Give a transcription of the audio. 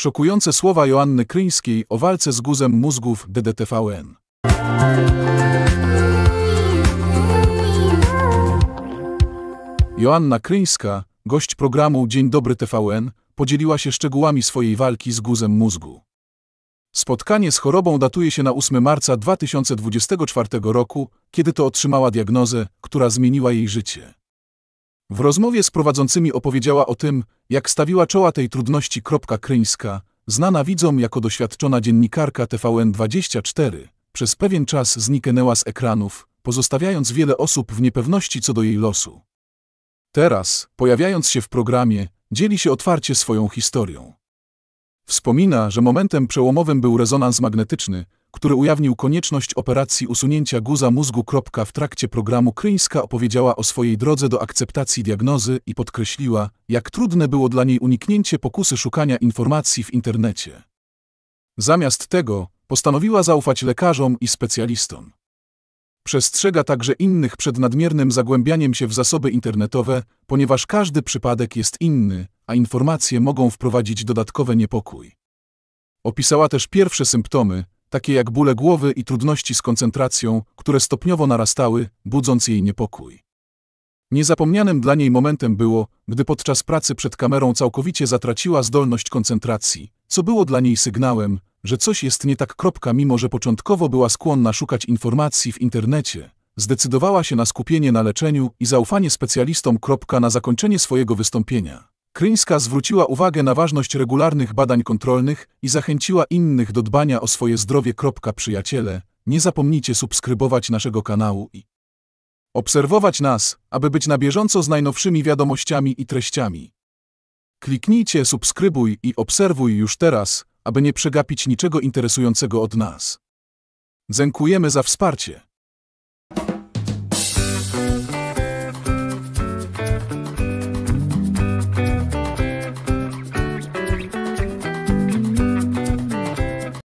Szokujące słowa Joanny Kryńskiej o walce z guzem mózgów DDTVN. Joanna Kryńska, gość programu Dzień Dobry TVN, podzieliła się szczegółami swojej walki z guzem mózgu. Spotkanie z chorobą datuje się na 8 marca 2024 roku, kiedy to otrzymała diagnozę, która zmieniła jej życie. W rozmowie z prowadzącymi opowiedziała o tym, jak stawiła czoła tej trudności. Kryńska, znana widzom jako doświadczona dziennikarka TVN24, przez pewien czas zniknęła z ekranów, pozostawiając wiele osób w niepewności co do jej losu. Teraz, pojawiając się w programie, dzieli się otwarcie swoją historią. Wspomina, że momentem przełomowym był rezonans magnetyczny, który ujawnił konieczność operacji usunięcia guza mózgu. W trakcie programu Kryńska opowiedziała o swojej drodze do akceptacji diagnozy i podkreśliła, jak trudne było dla niej uniknięcie pokusy szukania informacji w internecie. Zamiast tego postanowiła zaufać lekarzom i specjalistom. Przestrzega także innych przed nadmiernym zagłębianiem się w zasoby internetowe, ponieważ każdy przypadek jest inny, a informacje mogą wprowadzić dodatkowy niepokój. Opisała też pierwsze symptomy, takie jak bóle głowy i trudności z koncentracją, które stopniowo narastały, budząc jej niepokój. Niezapomnianym dla niej momentem było, gdy podczas pracy przed kamerą całkowicie zatraciła zdolność koncentracji, co było dla niej sygnałem, że coś jest nie tak. Kropka, mimo że początkowo była skłonna szukać informacji w internecie, zdecydowała się na skupienie na leczeniu i zaufanie specjalistom. Kropka, na zakończenie swojego wystąpienia. Kryńska zwróciła uwagę na ważność regularnych badań kontrolnych i zachęciła innych do dbania o swoje zdrowie. Przyjaciele, nie zapomnijcie subskrybować naszego kanału i obserwować nas, aby być na bieżąco z najnowszymi wiadomościami i treściami. Kliknijcie subskrybuj i obserwuj już teraz, aby nie przegapić niczego interesującego od nas. Dziękujemy za wsparcie.